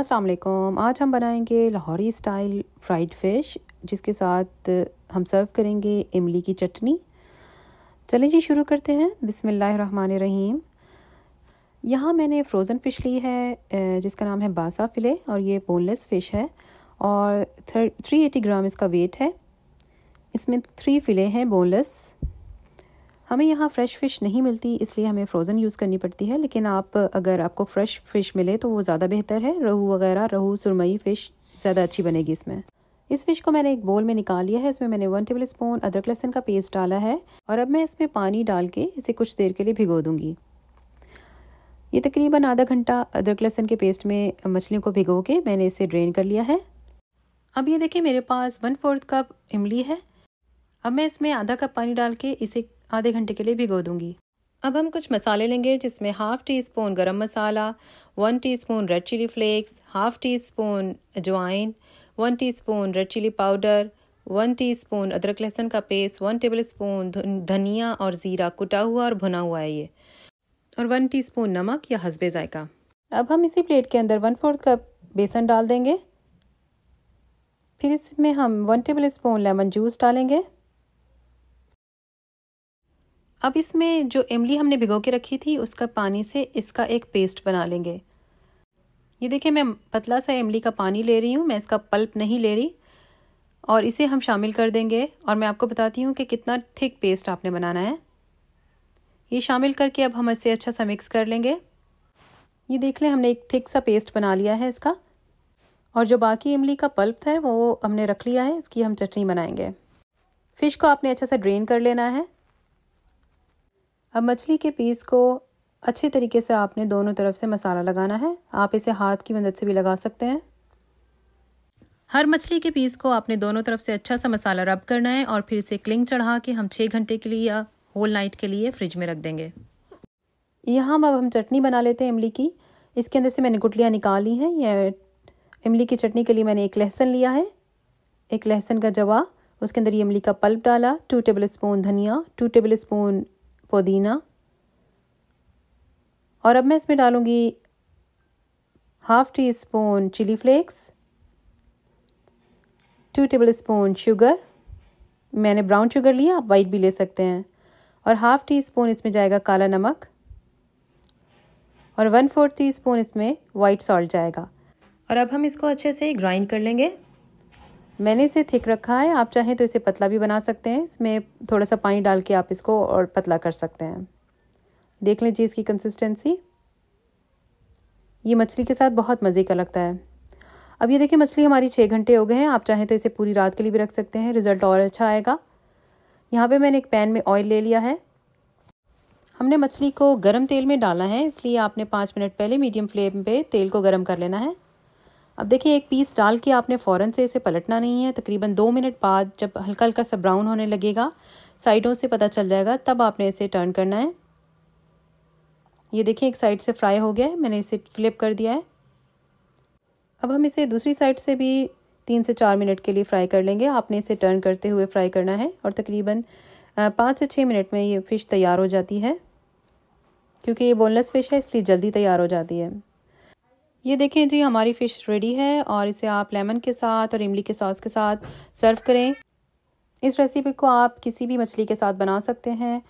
अस्सलाम वालेकुम आज हम बनाएंगे लाहौरी स्टाइल फ्राइड फ़िश जिसके साथ हम सर्व करेंगे इमली की चटनी चलें जी शुरू करते हैं बिसमिल्ल रहीम यहाँ मैंने फ्रोज़न फ़िश ली है जिसका नाम है बासा फिले और ये बोनलेस फ़िश है और थ्री एटी ग्राम इसका वेट है इसमें थ्री फिले हैं बोनलेस हमें यहाँ फ़्रेश फ़िश नहीं मिलती इसलिए हमें फ़्रोज़न यूज़ करनी पड़ती है लेकिन आप अगर आपको फ़्रेश फ़िश मिले तो वो ज़्यादा बेहतर है रोहू वगैरह रोहू सुरमई फ़िश ज़्यादा अच्छी बनेगी इसमें इस फिश को मैंने एक बोल में निकाल लिया है इसमें मैंने वन टेबल स्पून अदरक लहसन का पेस्ट डाला है और अब मैं इसमें पानी डाल के इसे कुछ देर के लिए भिगो दूँगी ये तकरीबन आधा घंटा अदरक लहसन के पेस्ट में मछलियों को भिगो के मैंने इसे ड्रेन कर लिया है अब ये देखिए मेरे पास वन फोर्थ कप इमली है अब मैं इसमें आधा कप पानी डाल के इसे आधे घंटे के लिए भिगो दूंगी अब हम कुछ मसाले लेंगे जिसमें half teaspoon garam masala one teaspoon red chilli flakes half teaspoon अजवाइन one teaspoon red chilli powder one teaspoon अदरक लहसुन का पेस्ट वन टेबल स्पून धनिया और ज़ीरा कुटा हुआ और भुना हुआ है ये और वन टी स्पून नमक या हसबे ज़ायका अब हम इसी प्लेट के अंदर वन फोर्थ कप बेसन डाल देंगे फिर इसमें हम one tablespoon lemon juice डालेंगे अब इसमें जो इमली हमने भिगो के रखी थी उसका पानी से इसका एक पेस्ट बना लेंगे ये देखिए मैं पतला सा इमली का पानी ले रही हूँ मैं इसका पल्प नहीं ले रही और इसे हम शामिल कर देंगे और मैं आपको बताती हूँ कि कितना थिक पेस्ट आपने बनाना है ये शामिल करके अब हम इसे अच्छा सा मिक्स कर लेंगे ये देख लें हमने एक थिक सा पेस्ट बना लिया है इसका और जो बाकी इमली का पल्प है वो हमने रख लिया है इसकी हम चटनी बनाएंगे फ़िश को आपने अच्छा सा ड्रेन कर लेना है अब मछली के पीस को अच्छे तरीके से आपने दोनों तरफ से मसाला लगाना है आप इसे हाथ की मदद से भी लगा सकते हैं हर मछली के पीस को आपने दोनों तरफ से अच्छा सा मसाला रब करना है और फिर इसे क्लिंग चढ़ा के हम छः घंटे के लिए या होल नाइट के लिए फ्रिज में रख देंगे यहाँ अब हम चटनी बना लेते हैं इमली की इसके अंदर से मैंने गुटलियाँ निकाली हैं यह इमली की चटनी के लिए मैंने एक लहसुन लिया है एक लहसुन का जवा उसके अंदर ये इमली का पल्प डाला टू टेबल स्पून धनिया टू टेबल स्पून पुदीना और अब मैं इसमें डालूँगी half teaspoon chilli flakes two tablespoon sugar मैंने ब्राउन शुगर लिया आप वाइट भी ले सकते हैं और हाफ़ टी स्पून इसमें जाएगा काला नमक और वन फोर्थ टी स्पून इसमें वाइट सॉल्ट जाएगा और अब हम इसको अच्छे से ग्राइंड कर लेंगे मैंने इसे थिक रखा है आप चाहें तो इसे पतला भी बना सकते हैं इसमें थोड़ा सा पानी डाल के आप इसको और पतला कर सकते हैं देख लीजिए इसकी कंसिस्टेंसी ये मछली के साथ बहुत मज़े का लगता है अब ये देखिए मछली हमारी छः घंटे हो गए हैं आप चाहें तो इसे पूरी रात के लिए भी रख सकते हैं रिज़ल्ट और अच्छा आएगा यहाँ पे मैंने एक पैन में ऑयल ले लिया है हमने मछली को गर्म तेल में डाला है इसलिए आपने पाँच मिनट पहले मीडियम फ्लेम पे तेल को गर्म कर लेना है अब देखिए एक पीस डाल के आपने फ़ौरन से इसे पलटना नहीं है तकरीबन दो मिनट बाद जब हल्का हल्का सा ब्राउन होने लगेगा साइडों से पता चल जाएगा तब आपने इसे टर्न करना है ये देखिए एक साइड से फ्राई हो गया है मैंने इसे फ्लिप कर दिया है अब हम इसे दूसरी साइड से भी तीन से चार मिनट के लिए फ्राई कर लेंगे आपने इसे टर्न करते हुए फ्राई करना है और तकरीबन पाँच से छः मिनट में ये फ़िश तैयार हो जाती है क्योंकि ये बोनलेस फ़िश है इसलिए जल्दी तैयार हो जाती है ये देखें जी हमारी फ़िश रेडी है और इसे आप लेमन के साथ और इमली के सॉस के साथ सर्व करें इस रेसिपी को आप किसी भी मछली के साथ बना सकते हैं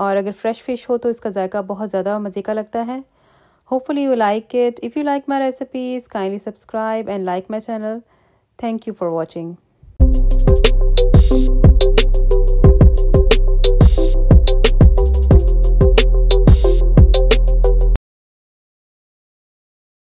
और अगर फ्रेश फ़िश हो तो इसका जायका बहुत ज़्यादा मज़े का लगता है hopefully you like it if you like my recipes kindly subscribe and like my channel thank you for watching